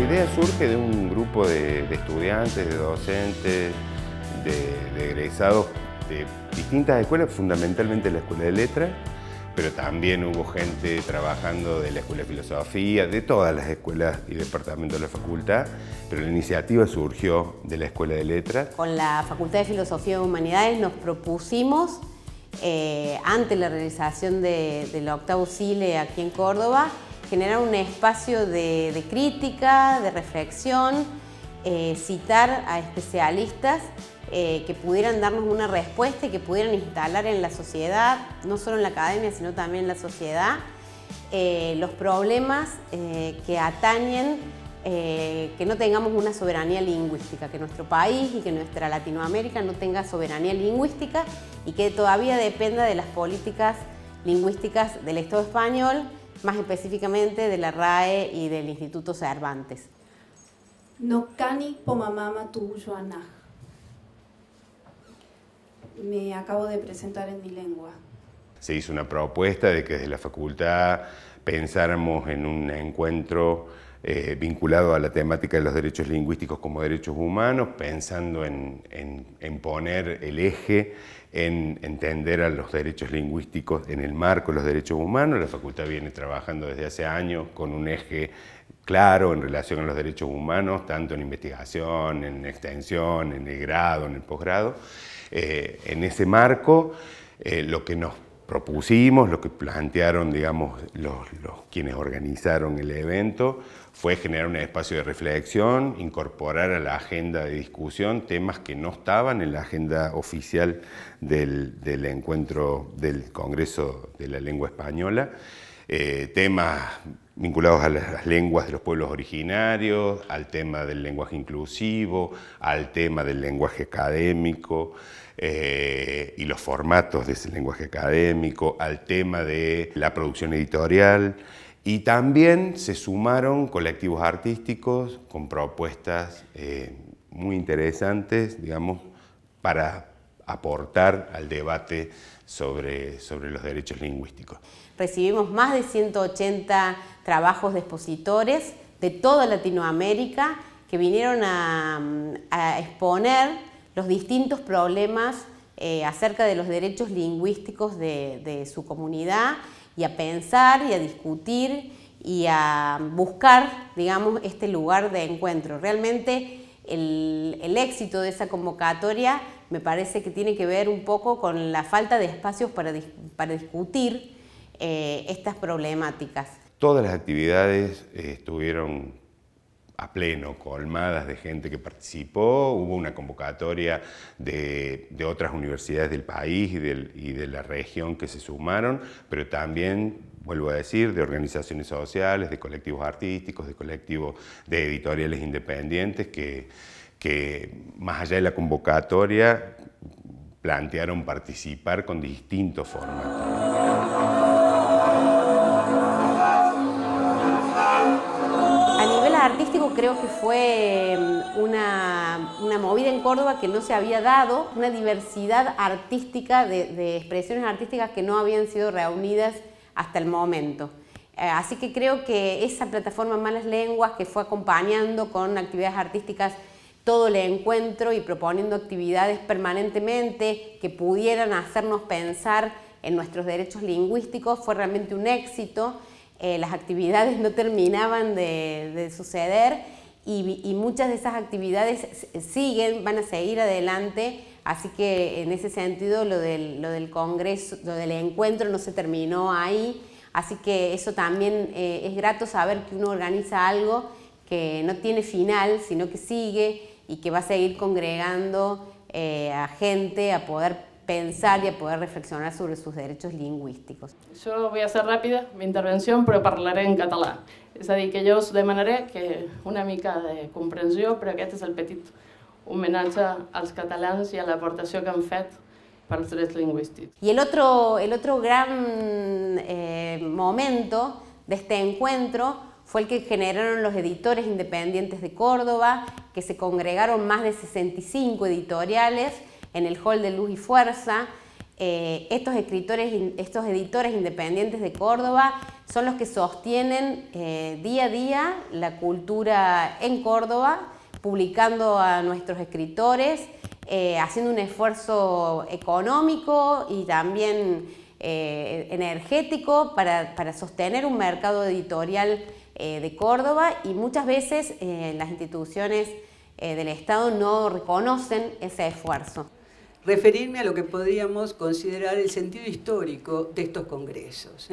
La idea surge de un grupo de, estudiantes, de docentes, de, egresados de distintas escuelas, fundamentalmente la Escuela de Letras, pero también hubo gente trabajando de la Escuela de Filosofía, de todas las escuelas y departamentos de la facultad, pero la iniciativa surgió de la Escuela de Letras. Con la Facultad de Filosofía y Humanidades nos propusimos, antes eh, ante la realización del de octavo CILE aquí en Córdoba, generar un espacio de, crítica, de reflexión, eh, citar a especialistas eh, que pudieran darnos una respuesta y que pudieran instalar en la sociedad, no solo en la academia, sino también en la sociedad, eh, los problemas que atañen que no tengamos una soberanía lingüística, que nuestro país y que nuestra Latinoamérica no tenga soberanía lingüística y que todavía dependa de las políticas lingüísticas del Estado español más específicamente de la RAE y del Instituto Cervantes. No cani pomamama tuyo Me acabo de presentar en mi lengua. Se hizo una propuesta de que desde la facultad pensáramos en un encuentro eh, vinculado a la temática de los derechos lingüísticos como derechos humanos, pensando en, poner el eje en entender a los derechos lingüísticos en el marco de los derechos humanos. La facultad viene trabajando desde hace años con un eje claro en relación a los derechos humanos, tanto en investigación, en extensión, en el grado, en el posgrado. Eh, en ese marco, eh, lo que nos propusimos, lo que plantearon, digamos, los, quienes organizaron el evento, fue generar un espacio de reflexión, incorporar a la agenda de discusión temas que no estaban en la agenda oficial del, encuentro del Congreso de la Lengua Española, eh, temas vinculados a las lenguas de los pueblos originarios, al tema del lenguaje inclusivo, al tema del lenguaje académico eh, y los formatos de ese lenguaje académico, al tema de la producción editorial. Y también se sumaron colectivos artísticos con propuestas eh, muy interesantes, digamos, para, aportar al debate sobre, los derechos lingüísticos. Recibimos más de 180 trabajos de expositores de toda Latinoamérica que vinieron a, mm, exponer los distintos problemas eh, acerca de los derechos lingüísticos de, su comunidad y a pensar y a discutir y a buscar, digamos, este lugar de encuentro. Realmente el éxito de esa convocatoria me parece que tiene que ver un poco con la falta de espacios para, discutir eh, estas problemáticas. Todas las actividades eh, estuvieron a pleno, colmadas de gente que participó, hubo una convocatoria de, otras universidades del país y, y de la región que se sumaron, pero también vuelvo a decir, de organizaciones sociales, de colectivos artísticos, de colectivos de editoriales independientes que que más allá de la convocatoria plantearon participar con distintos formatos. artístico creo que fue em, una, movida en Córdoba que no se había dado, una diversidad artística de, expresiones artísticas que no habían sido reunidas hasta el momento. Eh, así que creo que esa plataforma Malas Lenguas que fue acompañando con actividades artísticas todo el encuentro y proponiendo actividades permanentemente que pudieran hacernos pensar en nuestros derechos lingüísticos fue realmente un éxito. Eh, las actividades no terminaban de, suceder y, muchas de esas actividades siguen, van a seguir adelante, así que en ese sentido lo del, congreso, lo del encuentro no se terminó ahí, así que eso también eh, es grato saber que uno organiza algo que no tiene final, sino que sigue y que va a seguir congregando eh, a gente a poder pensar y a poder reflexionar sobre sus derechos lingüísticos. Yo voy a ser rápida mi intervención, pero hablaré en catalán. Es decir, que yo os demanaré que una mica de pero que este es el petit a los catalans y a la aportación que han hecho para los derechos lingüístics. Y el otro, el otro gran eh, momento de este encuentro fue el que generaron los editores independientes de Córdoba, que se congregaron más de 65 editoriales en el Hall de Luz y Fuerza. Eh, estos, escritores, estos editores independientes de Córdoba son los que sostienen eh, día a día la cultura en Córdoba, publicando a nuestros escritores, eh, haciendo un esfuerzo económico y también eh, energético para, sostener un mercado editorial eh, de Córdoba y muchas veces eh, las instituciones del Estado no reconocen ese esfuerzo. Referirme a lo que podríamos considerar el sentido histórico de estos congresos,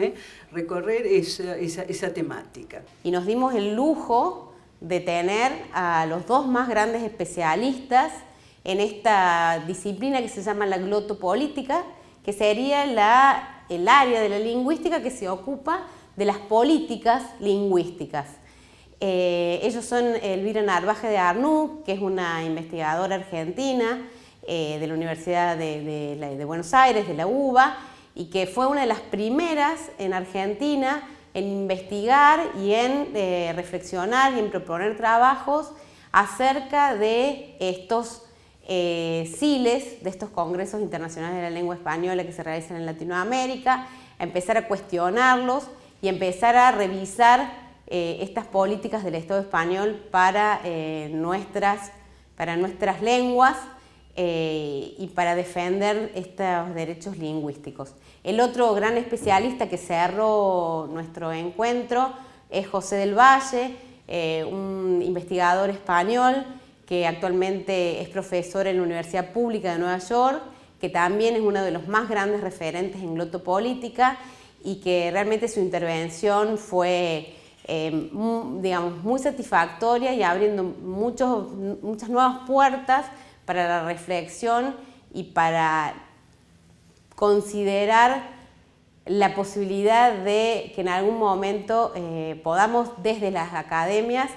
recorrer esa temática. Y nos dimos el lujo de tener a los dos más grandes especialistas en esta disciplina que se llama la glotopolítica, que sería el área de la lingüística que se ocupa de las políticas lingüísticas. Eh, ellos son Elvira Narvaje de Arnú, que es una investigadora argentina eh, de la Universidad de, Buenos Aires, de la UBA, y que fue una de las primeras en Argentina en investigar y en eh, reflexionar y en proponer trabajos acerca de estos eh, de estos congresos internacionales de la lengua española que se realizan en Latinoamérica, empezar a cuestionarlos y empezar a revisar eh, estas políticas del Estado español para, eh, nuestras, para nuestras lenguas y para defender estos derechos lingüísticos. El otro gran especialista que cerró nuestro encuentro es José del Valle, un investigador español que actualmente es profesor en la Universidad Pública de Nueva York, que también es uno de los más grandes referentes en glotopolítica y que realmente su intervención fue, eh, muy, satisfactoria y abriendo muchas nuevas puertas para la reflexión y para considerar la posibilidad de que en algún momento eh, podamos desde las academias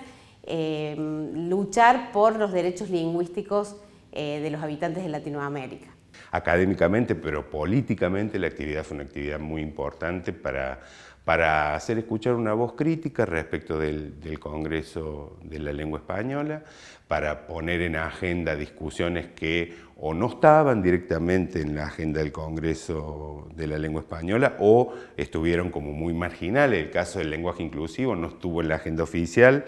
Em, luchar por los derechos lingüísticos eh, de los habitantes de Latinoamérica. Académicamente, pero políticamente, la actividad fue una actividad muy importante para, para hacer escuchar una voz crítica respecto del, del, Congreso de la Lengua Española, para poner en agenda discusiones que o no estaban directamente en la agenda del Congreso de la Lengua Española o estuvieron como muy marginales. El caso del lenguaje inclusivo no estuvo en la agenda oficial.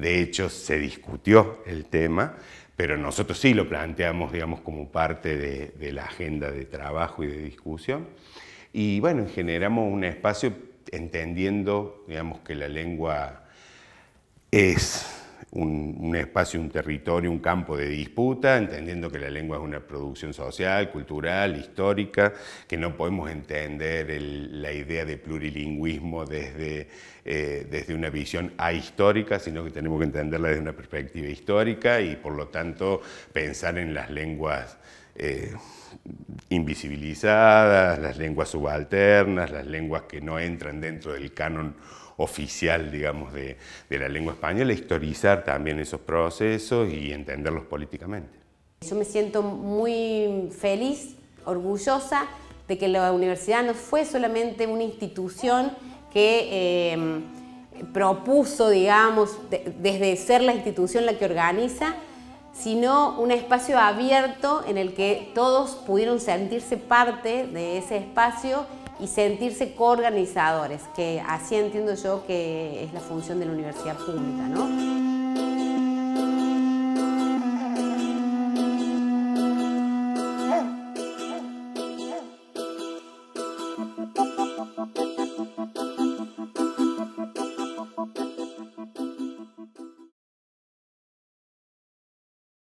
De hecho, se discutió el tema, pero nosotros sí lo planteamos, digamos, como parte de, de la agenda de trabajo y de discusión. Y bueno, generamos un espacio entendiendo, digamos, que la lengua es un, espacio, un territorio, un campo de disputa, entendiendo que la lengua es una producción social, cultural, histórica, que no podemos entender la idea de plurilingüismo desde, eh, desde una visión ahistórica, sino que tenemos que entenderla desde una perspectiva histórica y por lo tanto pensar en las lenguas eh, invisibilizadas, las lenguas subalternas, las lenguas que no entran dentro del canon oficial, digamos, de, la lengua española, historizar también esos procesos y entenderlos políticamente. Yo me siento muy feliz, orgullosa de que la universidad no fue solamente una institución que eh, propuso, digamos, desde ser la institución la que organiza, sino un espacio abierto en el que todos pudieron sentirse parte de ese espacio y sentirse coorganizadores, que así entiendo yo que es la función de la universidad pública. ¿no?